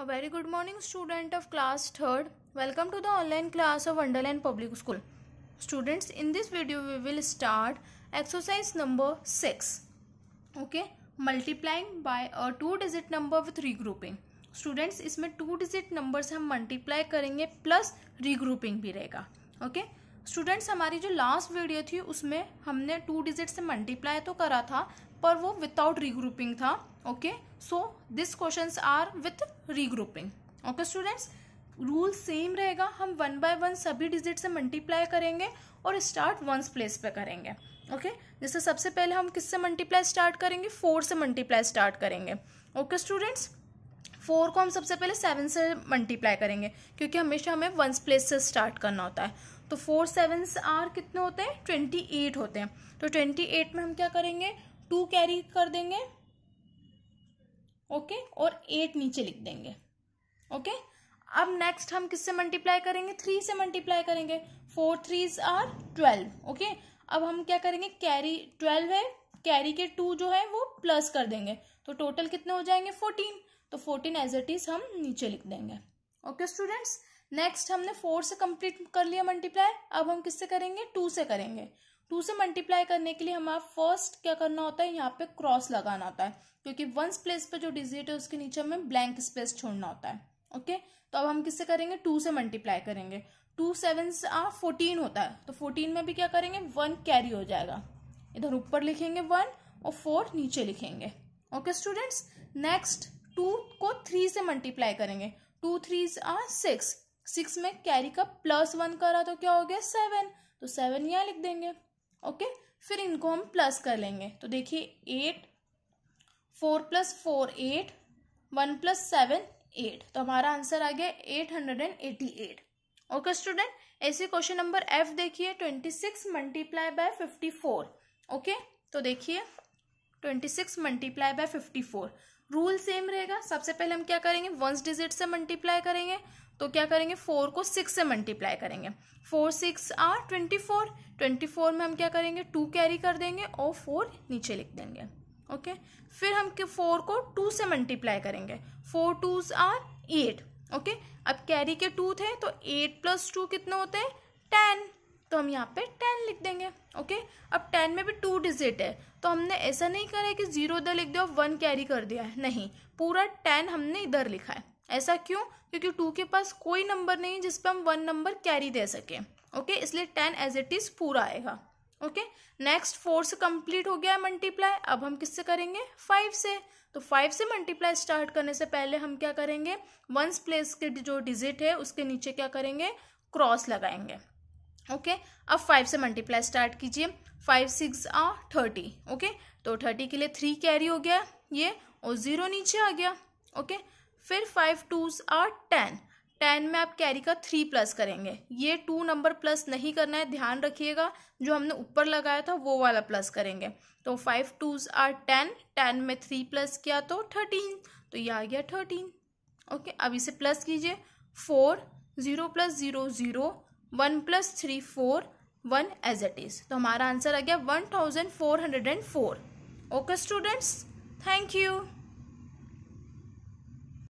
A very good morning, student of class 3rd. Welcome to the online class of Wonderland Public School. Students, in this video, we will start exercise number 6. Okay, multiplying by a two digit number with regrouping. Students इसमें two digit numbers से हम multiply करेंगे plus regrouping भी रहेगा okay students हमारी जो last video थी उसमें हमने टू डिजिट से मल्टीप्लाई तो करा था पर वो विदाउट रीग्रुपिंग था okay so this question are with regrouping okay students rule same रहेगा हम वन बाय वन सभी डिजिट से मल्टीप्लाई करेंगे और स्टार्ट वंस प्लेस पे करेंगे ओके okay? जैसे सबसे पहले हम किससे मल्टीप्लाई स्टार्ट करेंगे फोर से मल्टीप्लाई स्टार्ट करेंगे ओके स्टूडेंट्स फोर को हम सबसे पहले सेवन से मल्टीप्लाई करेंगे क्योंकि हमेशा हमें वंस प्लेस से स्टार्ट करना होता है तो फोर सेवन आर कितने होते हैं ट्वेंटी एट होते हैं तो ट्वेंटी एट में हम क्या करेंगे टू कैरी कर देंगे ओके okay? और एट नीचे लिख देंगे ओके okay? अब नेक्स्ट हम किससे मल्टीप्लाई करेंगे थ्री से मल्टीप्लाई करेंगे four three are twelve okay अब हम क्या करेंगे कैरी ट्वेल्व है कैरी के टू जो है वो प्लस कर देंगे तो टोटल कितने हो जाएंगे फोर्टीन तो फोर्टीन एज इट इज हम नीचे लिख देंगे ओके स्टूडेंट्स नेक्स्ट हमने फोर से कंप्लीट कर लिया मल्टीप्लाई अब हम किससे करेंगे टू से करेंगे टू से मल्टीप्लाई करने के लिए हमारा फर्स्ट क्या करना होता है यहाँ पे क्रॉस लगाना होता है क्योंकि वंस प्लेस पे जो डिजिट है उसके नीचे हमें ब्लैंक स्पेस छोड़ना होता है ओके तो अब हम किससे करेंगे टू से मल्टीप्लाई करेंगे टू सेवन से आ हाँ, फोर्टीन होता है तो फोर्टीन में भी क्या करेंगे वन कैरी हो जाएगा इधर ऊपर लिखेंगे वन और फोर नीचे लिखेंगे ओके स्टूडेंट्स नेक्स्ट टू को थ्री से मल्टीप्लाई करेंगे टू थ्री आ हाँ, सिक्स सिक्स में कैरी का प्लस वन करा तो क्या हो गया सेवन तो सेवन यहाँ लिख देंगे ओके फिर इनको हम प्लस कर लेंगे तो देखिए eight four plus four eight one plus seven eight तो हमारा आंसर आ गया eight hundred and eighty eight okay student ऐसे क्वेश्चन नंबर एफ देखिए twenty six multiply by fifty four okay तो देखिए twenty six multiply by fifty four rule same रहेगा सबसे पहले हम क्या करेंगे वंस डिजिट से मल्टीप्लाई करेंगे तो क्या करेंगे फोर को सिक्स से मल्टीप्लाई करेंगे four six are twenty four twenty four में हम क्या करेंगे टू कैरी कर देंगे और फोर नीचे लिख देंगे ओके फिर हम फोर को टू से मल्टीप्लाई करेंगे four twos are eight okay अब कैरी के टू थे तो एट प्लस टू कितने होते हैं टेन तो हम यहाँ पे टेन लिख देंगे ओके अब टेन में भी टू डिजिट है तो हमने ऐसा नहीं करा है कि जीरो उधर लिख दिया और वन कैरी कर दिया है नहीं पूरा टेन हमने इधर लिखा है ऐसा क्यों क्योंकि टू के पास कोई नंबर नहीं जिस पर हम वन नंबर कैरी दे सकें ओके इसलिए टेन एज इट इज़ पूरा आएगा ओके नेक्स्ट फोर से कंप्लीट हो गया है मल्टीप्लाई अब हम किससे करेंगे फाइव से तो फाइव से मल्टीप्लाई स्टार्ट करने से पहले हम क्या करेंगे वंस प्लेस के जो डिजिट है उसके नीचे क्या करेंगे क्रॉस लगाएंगे ओके अब फाइव से मल्टीप्लाई स्टार्ट कीजिए फाइव सिक्स आ थर्टी ओके तो थर्टी के लिए थ्री कैरी हो गया ये और ज़ीरो नीचे आ गया ओके फिर फाइव टूज आ टेन टेन में आप कैरी का थ्री प्लस करेंगे ये टू नंबर प्लस नहीं करना है ध्यान रखिएगा जो हमने ऊपर लगाया था वो वाला प्लस करेंगे तो five twos are ten ten में थ्री प्लस किया तो थर्टीन तो ये आ गया थर्टीन ओके अब इसे प्लस कीजिए four zero plus zero zero one plus three four one as it is तो हमारा आंसर आ गया one thousand four hundred and four okay students thank you